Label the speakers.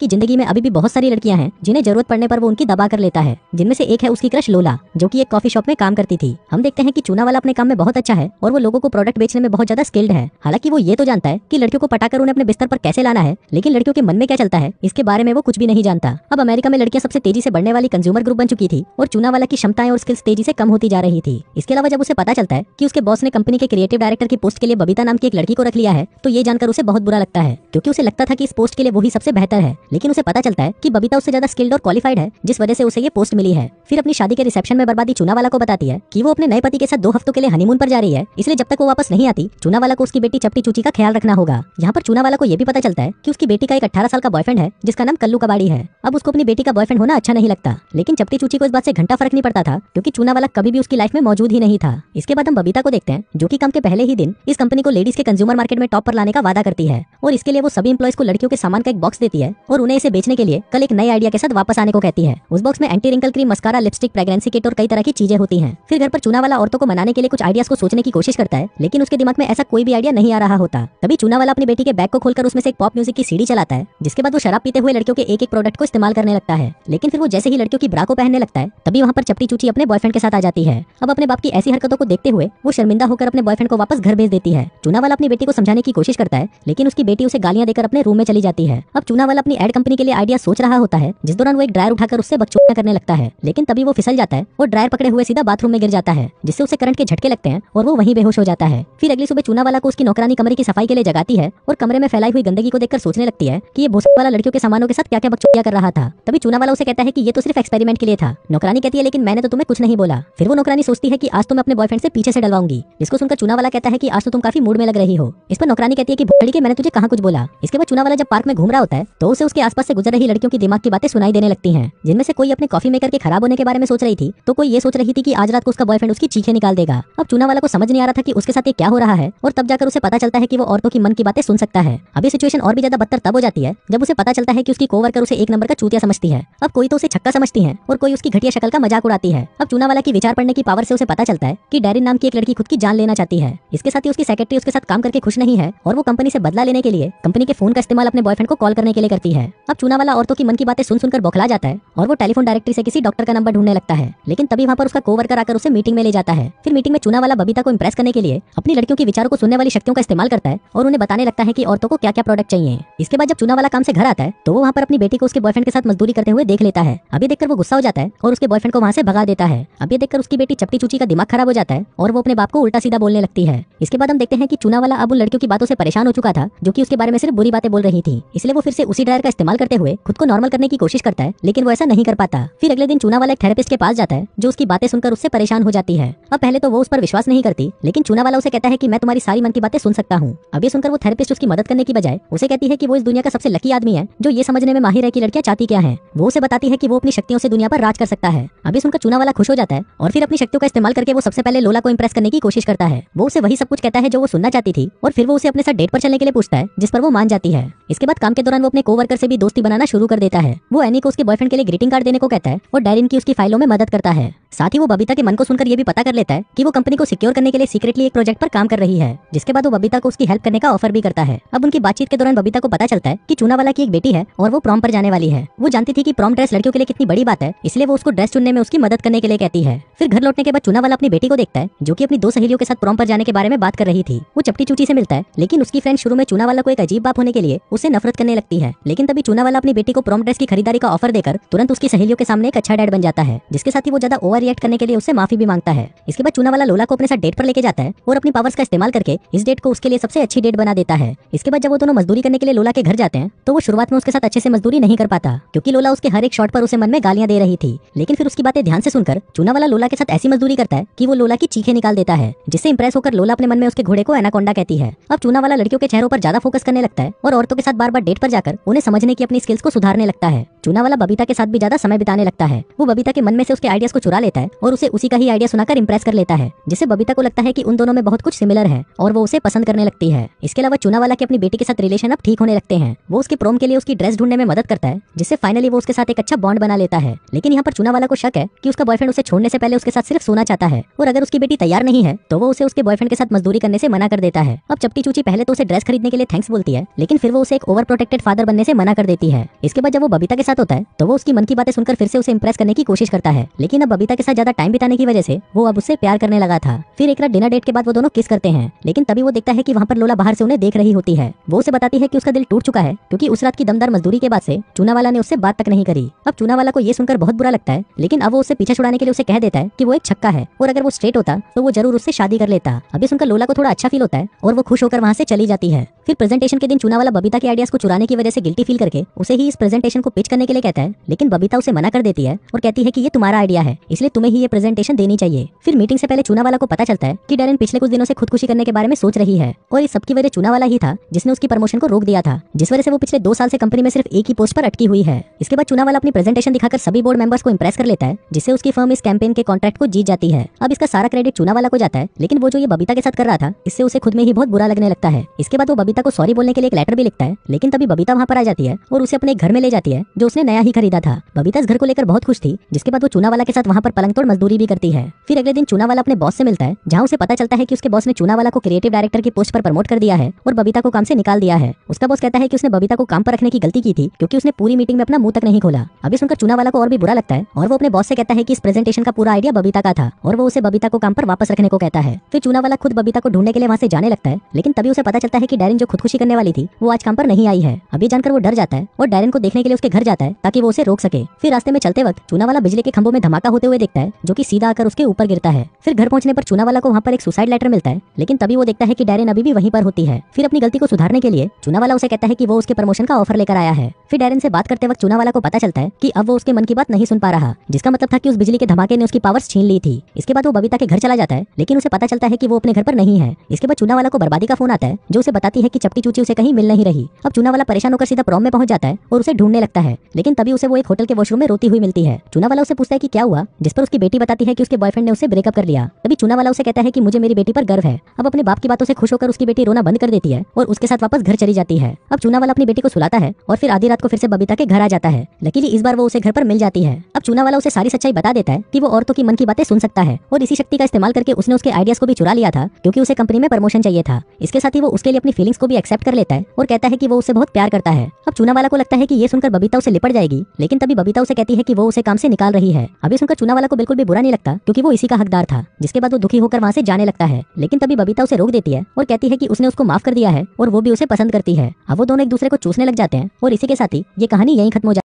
Speaker 1: की जिंदगी में अभी भी बहुत सारी लड़कियां हैं जिन्हें जरूरत पड़ने पर वो उनकी दबा कर लेता है जिनमें से एक है उसकी क्रश लोला जो कि एक कॉफी शॉप में काम करती थी हम देखते हैं कि चूना वाला अपने काम में बहुत अच्छा है और वो लोगों को प्रोडक्ट बेचने में बहुत ज्यादा स्किल्ड है हालांकि वो ये तो जानता है की लड़कियों को पटाकर उन्हें अपने बिस्तर पर कैसे लाना है लेकिन लड़कियों के मन में क्या चलता है इसके बारे में वो कुछ भी नहीं जानता अब अमेरिका में लड़कियां सबसे तेजी से बढ़ने वाली कंज्यूमर ग्रुप बन चुकी थी और चूना वाला की क्षमताएं और स्किल्स तेजी से कम होती जा रही थी इसके अलावा जब उसे पता चलता है की उसके बॉस ने कंपनी के क्रिएटिव डायरेक्टर की पोस्ट के लिए बबीता नाम की एक लड़की को रख लिया है तो ये जानकर उसे बहुत बुरा लगता है क्योंकि उसे लगता था कि इस पोस्ट के लिए वही सबसे बेहतर है लेकिन उसे पता चलता है कि बबीता उससे ज्यादा स्किल्ड और क्वालिफाइड है जिस वजह से उसे ये पोस्ट मिली है फिर अपनी शादी के रिसेप्शन में बर्बादी चुनावाला को बताती है कि वो अपने नए पति के साथ दो हफ्तों के लिए हनीमून पर जा रही है इसलिए जब तक वो वापस नहीं आती चुनावाला को उसकी बेटी चपटी चूची का ख्याल रखना होगा यहाँ पर चुनावाला को यह भी पता चलता है की उसकी बेटी का एक अठारह साल का बॉयफ्रेंड है जिसका नाम कल्लू कबाड़ी है अब उसको अपनी बेटी का बॉयफ्रेंड होना अच्छा नहीं लगता लेकिन चपटी चूची को इस बात से घंटा फर्क नहीं पड़ता था क्योंकि चुनावाला कभी भी उसकी लाइफ में मौजूद ही नहीं था इसके बाद हम बबीता को देखते हैं जो कि कम के पहले ही दिन इस कंपनी को लेडीज के कंज्यूमर मार्केट में टॉप पर लाने का वादा करती है और इसके लिए वो सभी इंप्लॉइज को लड़कियों के सामान का एक बॉक्स देती है और उन्हें इसे बेचने के लिए कल एक नए आइडिया के साथ वापस आने को कहती है उस बॉक्स में anti wrinkle cream mascara lipstick pregnancy kit और कई तरह की चीजें होती है फिर घर पर चुना वाला औरतों को मनाने के लिए कुछ आइडियाज को सोचने की कोशिश करता है लेकिन उसके दिमाग में ऐसा कोई भी आइडिया नहीं आ रहा होता तभी चुना वाला अपनी बेटी के बैग को खोलकर उसमें से एक पॉप म्यूजिक की सीढ़ी चलाता है जिसके बाद वो शराब पीते हुए लड़कियों के एक एक प्रोडक्ट को इस्तेमाल करने लगता है लेकिन फिर वो जैसे ही लड़कियों की ब्रा को पहनने लगता है तभी वहाँ पर चपटी चूची अपने बॉयफ्रेंड के साथ आ जाती है अब अपने बाप की ऐसी हरकतों को देखते हुए वो शर्मिंदा होकर अपने बॉयफ्रेंड को वापस घर भेज देती है चूना वाला अपनी बेटी को समझाने की कोशिश करता है लेकिन उसकी बेटी उसे गालियां देकर अपने रूम में चली जाती है अब चुना वाला अपनी एड कंपनी के लिए आइडिया सोच रहा होता है जिस दौरान वो एक ड्रायर उठाकर उससे बकचोदा करने लगता है लेकिन तभी वो फिसल जाता है और ड्रायर पकड़े हुए सीधा बाथरूम में गिर जाता है जिससे उसे करंट के झटके लगते हैं और वो वहीं बेहोश हो जाता है फिर अगली सुबह चूना वाला को उसकी नौकरानी कमरे की सफाई के लिए जगाती है और कमरे में फैलाई हुई गंदगी को देखकर सोचने लगती है की ये वाला लड़कियों के सामानों के साथ क्या क्या बकचोदिया कर रहा था तभी चूना वाला उसे कहता है की ये तो सिर्फ एक्सपेरिमेंट के लिए था नौकरानी कहती है लेकिन मैंने तो तुम्हें कुछ नहीं बोला फिर वो नौकरानी सोचती है की आज तुम तो अपने बॉयफ्रेंड से पीछे से डलवाऊंगी जिसको सुनकर चूना वाला कहता है की आज तो तुम काफी मूड में लग रही हो इस पर नौकरानी कहती है की भोड़ी के मैंने तुझे कहा कुछ बोला इसके बाद चूना वाला जब पार्क में घूम रहा होता है तो उसे उसके आसपास से गुजर रही लड़कियों की दिमाग की बातें सुनाई देने लगती हैं जिनमें से कोई अपने कॉफी मेकर के खराब होने के बारे में सोच रही थी तो कोई ये सोच रही थी कि आज रात को उसका बॉयफ्रेंड उसकी चीखे निकाल देगा अब चूना वाला को समझ नहीं आ रहा था कि उसके साथ ये क्या हो रहा है और तब जाकर उसे पता चलता है कि वो औरतों की मन की बातें सुन सकता है अभी सिचुएशन और भी ज्यादा बदतर तब हो जाती है जब उसे पता चलता है कि उसकी कोवर्कर उसे एक नंबर का चूतिया समझती है अब कोई तो उसे छक्का समझती है और कोई उसकी घटिया शक्ल का मजाक उड़ाती है अब चूना वाला की विचार पढ़ने की पावर से उसे पता चलता है कि डेरिन नाम की एक लड़की खुद की जान लेना चाहती है इसके साथ ही उसकी सेक्रेटरी उसके साथ काम करके खुश नहीं है और वो कंपनी से बदला लेने के लिए कंपनी के फोन का इस्तेमाल अपने बॉयफ्रेंड को कॉल करने के लिए करती है है अब चूना वाला औरतों की मन की बातें सुन सुनकर बौखला जाता है और वो टेलीफोन डायरेक्टरी से किसी डॉक्टर का नंबर ढूंढने लगता है लेकिन तभी वहाँ पर उसका कोवर्कर आकर उसे मीटिंग में ले जाता है फिर मीटिंग में चूना वाला बबीता को इम्प्रेस करने के लिए अपनी लड़कियों के विचारों को सुनने वाली शक्तियों का इस्तेमाल करता है और उन्हें बताने लगता है की औरतों को क्या क्या प्रोडक्ट चाहिए इसके बाद जब चूना वाला काम से घर आता है तो वो वहाँ पर अपनी बेटी को उसके बॉयफ्रेंड के साथ मजदूरी करते हुए देख लेता है अभी देखकर वो गुस्सा हो जाता है और उसके बॉयफ्रेंड को वहाँ से भगा देता है अभी देखकर उसकी बेटी चपटी चुची का दिमाग खराब हो जाता है और वो अपने बाप को उल्टा सीधा बोलने लगती है इसके बाद हम देखते हैं कि चूना वाला अब उन लड़कियों की बातों से परेशान हो चुका था जो कि उसके बारे में सिर्फ बुरी बातें बोल रही थी इसलिए वो फिर से उसी ड्रायर का इस्तेमाल करते हुए खुद को नॉर्मल करने की कोशिश करता है लेकिन वो ऐसा नहीं कर पाता फिर अगले दिन चूना वाला एक थेरेपिस्ट के पास जाता है जो उसकी बातें सुनकर उससे परेशान हो जाती है अब पहले तो वो उस पर विश्वास नहीं करती लेकिन चूना वाला उसे कहता है कि मैं तुम्हारी सारी मन की बातें सुन सकता हूँ अब ये सुनकर वो थेरेपिस्ट उसकी मदद करने की बजाय उसे कहती है कि वो इस दुनिया का सबसे लकी आदमी है जो ये समझने में माहिर है की लड़कियाँ चाहती क्या है वो उसे बताती है की वो अपनी शक्तियों से दुनिया पर राज कर सकता है अभी सुनकर चूना वाला खुश हो जाता है और फिर अपनी शक्तियों का इस्तेमाल करके वो सबसे पहले लोला को इम्प्रेस करने की कोशिश करता है वो उसे वही सब कुछ कहता है जो वो सुनना चाहती थी और फिर वो उसे अपने साथ डेट पर चलने के लिए पूछता है जिस पर वो मान जाती है इसके बाद काम के दौरान वो अपने कोवर्कर से भी दोस्ती बनाना शुरू कर देता है वो एनी को उसके बॉयफ्रेंड के लिए ग्रीटिंग कार्ड देने को कहता है और डायरिन की उसकी फाइलों में मदद करता है साथ ही वो बबीता के मन को सुनकर ये भी पता कर लेता है कि वो कंपनी को सिक्योर करने के लिए सीक्रेटली एक प्रोजेक्ट पर काम कर रही है जिसके बाद वो बबीता को उसकी हेल्प करने का ऑफर भी करता है अब उनकी बातचीत के दौरान बबीता को पता चलता है कि चूनावाला की एक बेटी है और वो प्रॉम पर जाने वाली है वो जानती थी कि प्रॉम ड्रेस लड़कियों के लिए कितनी बड़ी बात है इसलिए वो उसको ड्रेस चुनने में उसकी मदद करने के लिए कहती है फिर घर लौटने के बाद चूनावाला अपनी बेटी को देखता है जो की अपनी दो सहेलियों के साथ प्रॉम पर जाने के बारे में बात कर रही थी वो चपटी चूची से मिलता है लेकिन उसकी फ्रेंड शुरू में चूनावाला को एक अजीब बाप होने के लिए उसे नफरत करने लगती है लेकिन तभी चूनावाला अपनी बेटी को प्रॉम ड्रेस की खरीदारी का ऑफर देकर तुरंत उसकी सहेलियों के सामने एक अच्छा डैड बन जाता है जिसके साथ ही वो ज्यादा ओवर रिएक्ट करने के लिए उससे माफी भी मांगता है इसके बाद चूना वाला लोला को अपने साथ डेट पर लेके जाता है और अपनी पावर्स का इस्तेमाल करके इस डेट को उसके लिए सबसे अच्छी डेट बना देता है इसके बाद जब वो दोनों मजदूरी करने के लिए लोला के घर जाते हैं तो वो शुरुआत में उसके साथ अच्छे से मजदूरी नहीं कर पाता क्योंकि लोला उसके हर एक शॉट पर उसे मन में गालियां दे रही थी लेकिन फिर उसकी बातें ध्यान से सुनकर चूना वाला लोला के साथ ऐसी मजदूरी करता है कि वो लोला की चीखे निकाल देता है जिससे इंप्रेस होकर लोला अपने मन में उसके घोड़े को एनाकोंडा कहती है अब चूना वाला लड़कियों के चेहरों पर ज्यादा फोकस करने लगता है और औरतों के साथ बार बार डेट पर जाकर उन्हें समझने की अपनी स्किल्स को सुधारने लगता है चूना वाला बबीता के साथ भी ज्यादा समय बिताने लगता है वो बबीता के मन में से उसके आइडियाज को चुरा ले लेता है और उसे उसी का ही आइडिया सुनाकर इम्प्रेस कर लेता है जिससे बबीता को लगता है कि उन दोनों में बहुत कुछ सिमिलर है और वो उसे पसंद करने लगती है इसके अलावा चुना वाला की अपनी बेटी के साथ रिलेशन अब ठीक होने लगते हैं वो उसके प्रोम के लिए उसकी ड्रेस ढूंढने में मदद करता है जिससे फाइनली वो उसके साथ एक अच्छा बॉन्ड बना लेता है लेकिन यहाँ पर चुना वाला को शक है की उसका बॉयफ्रेंड उसे छोड़ने से पहले उसके साथ सिर्फ सोना चाहता है और अगर उसकी बेटी तैयार नहीं है तो वो उसे उसके बॉयफ्रेंड के साथ मजदूरी करने से मना कर देता है अब चपटी चूची पहले तो उसे ड्रेस खरीदने के लिए थैंक्स बोलती है लेकिन फिर वो उसे एक ओवर प्रोटेक्टेड फादर बनने से मना कर देती है इसके बाद जब वो बबीता के साथ होता है तो वो उसकी मन की बातें सुनकर फिर से उसे इम्प्रेस करने की कोशिश करता है लेकिन अब बबीता के के साथ ज्यादा टाइम बिताने की वजह से वो अब उससे प्यार करने लगा था फिर एक रात डिनर डेट के बाद वो दोनों किस करते हैं लेकिन तभी वो देखता है कि वहाँ पर लोला बाहर से उन्हें देख रही होती है वो उसे बताती है कि उसका दिल टूट चुका है क्योंकि उस रात की दमदार मजदूरी के बाद से चूनावाला ने उससे बात तक नहीं करी अब चूनावाला को यह सुनकर बहुत बुरा लगता है लेकिन अब वो उसे पीछे छुड़ाने के लिए उसे कह देता है की वो एक छक्का है और अगर वो स्ट्रेट होता तो वो जरूर उससे शादी कर लेता अभी सुनकर लोला को थोड़ा अच्छा फील होता है और वो खुश होकर वहाँ से चली जाती है फिर प्रेजेंटेशन के दिन चूनावाला बबीता के आइडियाज को चुराने की वजह से गिल्टी फील करके उसे ही इस प्रेजेंटेशन को पिच करने के लिए कहता है लेकिन बबीता उसे मना कर देती है और कहती है कि ये तुम्हारा आइडिया है इसलिए तुम्हें ही ये प्रेजेंटेशन देनी चाहिए फिर मीटिंग से पहले चुना वाला को पता चलता है कि डेरन पिछले कुछ दिनों से खुदकुशी करने के बारे में सोच रही है और इस सबकी वजह चुना वाला ही था जिसने उसकी प्रमोशन को रोक दिया था जिस वजह से वो पिछले दो साल से कंपनी में सिर्फ एक ही पोस्ट पर अटकी हुई है इसके बाद चुना वाला अपनी प्रेजेंटेशन दिखाकर सभी बोर्ड मेंबर्स को इंप्रेस कर लेता है जिससे उसकी फर्म इस कैंपेन के कॉन्ट्रैक्ट को जीत जाती है अब इसका सारा क्रेडिट चुना वाला को जाता है लेकिन वो जो ये बबीता के साथ कर रहा था इससे उसे खुद में ही बहुत बुरा लगने लगता है इसके बाद वो बबीता को सॉरी बोलने के लिए एक लेटर भी लिखता है लेकिन तभी बबीता वहाँ पर आ जाती है और उसे अपने घर में ले जाती है जो उसने नया ही खरीदा था बबीता इस घर को लेकर बहुत खुश थी जिसके बाद वो चुना वाला के साथ वहाँ पर पलंग तोड़ मजदूरी भी करती है फिर अगले दिन चूना वाला अपने बॉस से मिलता है जहाँ उसे पता चलता है कि उसके बॉस ने चूना वाला को क्रिएटिव डायरेक्टर की पोस्ट पर प्रमोट कर दिया है और बबीता को काम से निकाल दिया है उसका बॉस कहता है कि उसने बबीता को काम पर रखने की गलती की थी क्योंकि उसने पूरी मीटिंग में अपना मुंह तक नहीं खोला अभी सुनकर चूना वाला को और भी बुरा लगता है और वो अपने बॉस से कहता है कि इस प्रेजेंटेशन का पूरा आइडिया बबीता का था और वो उसे बबीता को काम पर वापस रखने को कहता है फिर चूना वाला खुद बबीता को ढूंढने के लिए वहाँ से जाने लगता है लेकिन तभी उसे पता चलता है कि डायरन जो खुदकुशी करने वाली थी वो आज काम पर नहीं आई है अभी जानकर वो डर जाता है और डायरन को देखने के लिए उसके घर जाता है ताकि वो उसे रोक सके फिर रास्ते में चलते वक्त चूना वाला बिजली के खंभों में धमाका होते हुए दिखता है जो कि सीधा आकर उसके ऊपर गिरता है फिर घर पहुंचने पर चुना वाला को वहाँ पर एक सुसाइड लेटर मिलता है लेकिन तभी वो देखता है कि डायरेन अभी भी वहीं पर होती है फिर अपनी गलती को सुधारने के लिए चुना वाला उसे कहता है कि वो उसके प्रमोशन का ऑफर लेकर आया है फिर डायरेन से बात करते वक्त चुना वाला को पता चलता है कि अब वो उसके मन की बात नहीं सुन पा रहा जिसका मतलब था कि उस बिजली के धमाके ने उसकी पावर्स छीन ली थी इसके बाद वो बबीता के घर चला जाता है लेकिन उसे पता चलता है कि वो अपने घर पर नहीं है इसके बाद चुना वाला को बर्बादी का फोन आता है जो उसे बताती है कि चपकी चूची उसे कहीं मिल नहीं रही अब चुना वाला परेशान होकर सीधा प्रॉम में पहुंच जाता है और उसे ढूंढने लगता है लेकिन तभी उसे वो एक होटल के वॉशरूम में रोती हुई मिलती है चुना वाला उसे पूछता है कि क्या हुआ इस पर उसकी बेटी बताती है कि उसके बॉयफ्रेंड ने उसे ब्रेकअप कर लिया तभी चुना वाला उसे कहता है कि मुझे मेरी बेटी पर गर्व है अब अपने बाप की बातों से खुश होकर उसकी बेटी रोना बंद कर देती है और उसके साथ वापस घर चली जाती है अब चुना वाला अपनी बेटी को सुलाता है और फिर आधी रात को फिर से बबीता के घर आ जाता है लकीली इस बार वो उसे घर पर मिल जाती है अब चूना वाला उसे सारी सच्चाई बता देता है कि वो औरतों की मन की बातें सुन सकता है और इसी शक्ति का इस्तेमाल करके उसने उसके आइडियाज को भी चुरा लिया था क्योंकि उसे कंपनी में प्रमोशन चाहिए था इसके साथ ही वो उसके लिए अपनी फीलिंग्स को भी एक्सेप्ट कर लेता है और कहता है कि वो उसे बहुत प्यार करता है अब चूना वाला को लगता है कि ये सुनकर बबीता उसे लिपट जाएगी लेकिन तभी बबीता उसे कहती है कि वो उसे काम से निकाल रही है अभी सुनकर चूना वाला को बिल्कुल भी बुरा नहीं लगता क्योंकि वो इसी का हकदार था जिसके बाद वो दुखी होकर वहाँ से जाने लगता है लेकिन तभी बबीता उसे रोक देती है और कहती है कि उसने उसको माफ कर दिया है और वो भी उसे पसंद करती है अब वो दोनों एक दूसरे को चूसने लग जाते हैं और इसी के साथ ही ये कहानी यही खत्म हो जाती